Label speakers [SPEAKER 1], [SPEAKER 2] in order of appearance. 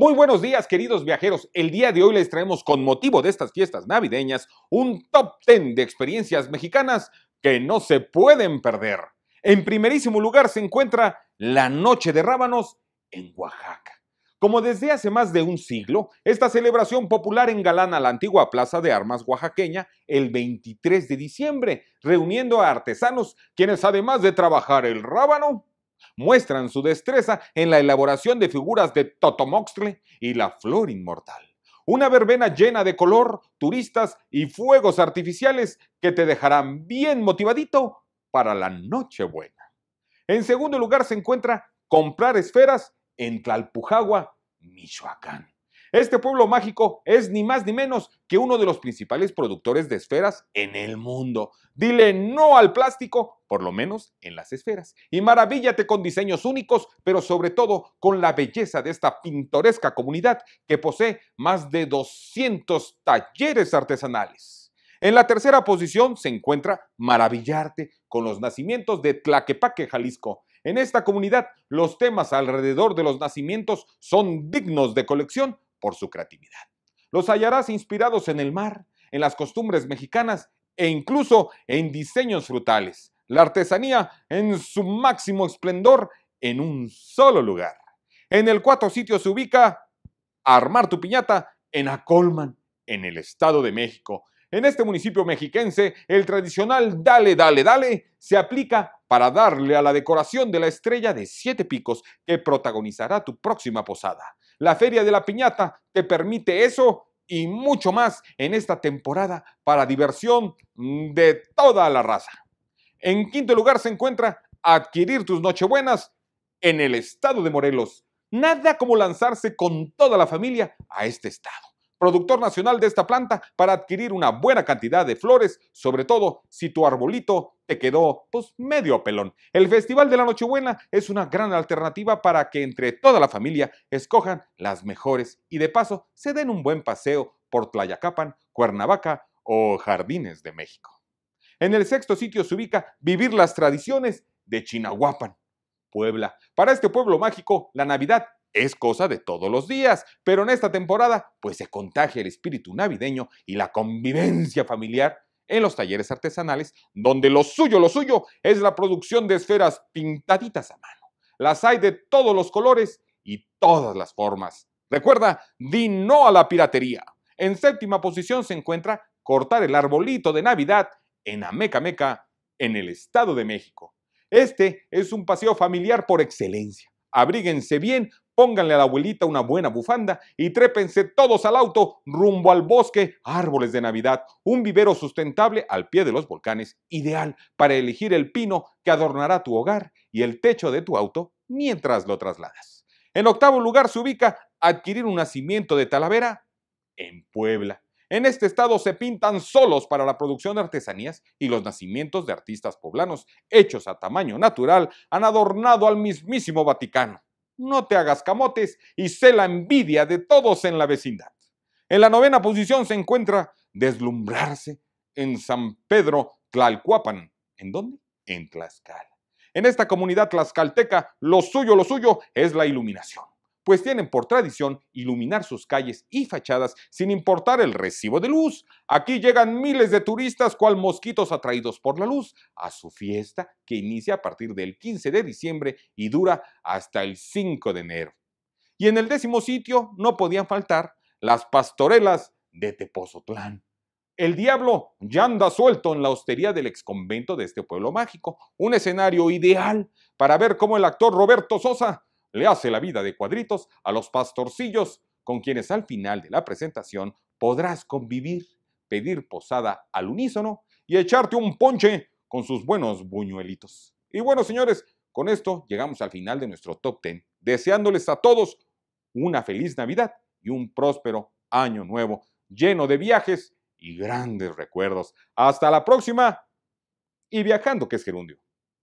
[SPEAKER 1] Muy buenos días, queridos viajeros. El día de hoy les traemos, con motivo de estas fiestas navideñas, un top 10 de experiencias mexicanas que no se pueden perder. En primerísimo lugar se encuentra la Noche de Rábanos en Oaxaca. Como desde hace más de un siglo, esta celebración popular engalana la antigua Plaza de Armas oaxaqueña el 23 de diciembre, reuniendo a artesanos quienes además de trabajar el rábano, Muestran su destreza en la elaboración de figuras de Totomoxtle y la flor inmortal. Una verbena llena de color, turistas y fuegos artificiales que te dejarán bien motivadito para la Nochebuena. En segundo lugar se encuentra comprar esferas en Tlalpujagua, Michoacán. Este pueblo mágico es ni más ni menos que uno de los principales productores de esferas en el mundo. Dile no al plástico, por lo menos en las esferas. Y maravíllate con diseños únicos, pero sobre todo con la belleza de esta pintoresca comunidad que posee más de 200 talleres artesanales. En la tercera posición se encuentra Maravillarte con los nacimientos de Tlaquepaque, Jalisco. En esta comunidad, los temas alrededor de los nacimientos son dignos de colección por su creatividad. Los hallarás inspirados en el mar, en las costumbres mexicanas e incluso en diseños frutales. La artesanía en su máximo esplendor en un solo lugar. En el cuarto sitio se ubica Armar tu piñata en Acolman, en el Estado de México. En este municipio mexiquense, el tradicional dale, dale, dale se aplica para darle a la decoración de la estrella de siete picos que protagonizará tu próxima posada. La Feria de la Piñata te permite eso y mucho más en esta temporada para diversión mm, de toda la raza. En quinto lugar se encuentra adquirir tus Nochebuenas en el estado de Morelos. Nada como lanzarse con toda la familia a este estado productor nacional de esta planta, para adquirir una buena cantidad de flores, sobre todo si tu arbolito te quedó pues medio pelón. El Festival de la Nochebuena es una gran alternativa para que entre toda la familia escojan las mejores y de paso se den un buen paseo por Tlayacapan, Cuernavaca o Jardines de México. En el sexto sitio se ubica Vivir las Tradiciones de Chinahuapan, Puebla. Para este pueblo mágico, la Navidad es cosa de todos los días, pero en esta temporada pues se contagia el espíritu navideño y la convivencia familiar en los talleres artesanales, donde lo suyo, lo suyo es la producción de esferas pintaditas a mano. Las hay de todos los colores y todas las formas. Recuerda, di no a la piratería. En séptima posición se encuentra cortar el arbolito de Navidad en Amecameca, en el Estado de México. Este es un paseo familiar por excelencia abríguense bien, pónganle a la abuelita una buena bufanda y trépense todos al auto rumbo al bosque, árboles de Navidad, un vivero sustentable al pie de los volcanes, ideal para elegir el pino que adornará tu hogar y el techo de tu auto mientras lo trasladas. En octavo lugar se ubica adquirir un nacimiento de Talavera en Puebla. En este estado se pintan solos para la producción de artesanías y los nacimientos de artistas poblanos, hechos a tamaño natural, han adornado al mismísimo Vaticano. No te hagas camotes y sé la envidia de todos en la vecindad. En la novena posición se encuentra Deslumbrarse en San Pedro Tlalcuapan. ¿En dónde? En Tlaxcala. En esta comunidad tlaxcalteca, lo suyo, lo suyo es la iluminación pues tienen por tradición iluminar sus calles y fachadas sin importar el recibo de luz. Aquí llegan miles de turistas cual mosquitos atraídos por la luz a su fiesta que inicia a partir del 15 de diciembre y dura hasta el 5 de enero. Y en el décimo sitio no podían faltar las pastorelas de Tepozotlán. El diablo ya anda suelto en la hostería del exconvento de este pueblo mágico, un escenario ideal para ver cómo el actor Roberto Sosa le hace la vida de cuadritos a los pastorcillos, con quienes al final de la presentación podrás convivir, pedir posada al unísono y echarte un ponche con sus buenos buñuelitos. Y bueno, señores, con esto llegamos al final de nuestro top 10, deseándoles a todos una feliz Navidad y un próspero año nuevo, lleno de viajes y grandes recuerdos. Hasta la próxima y viajando que es gerundio.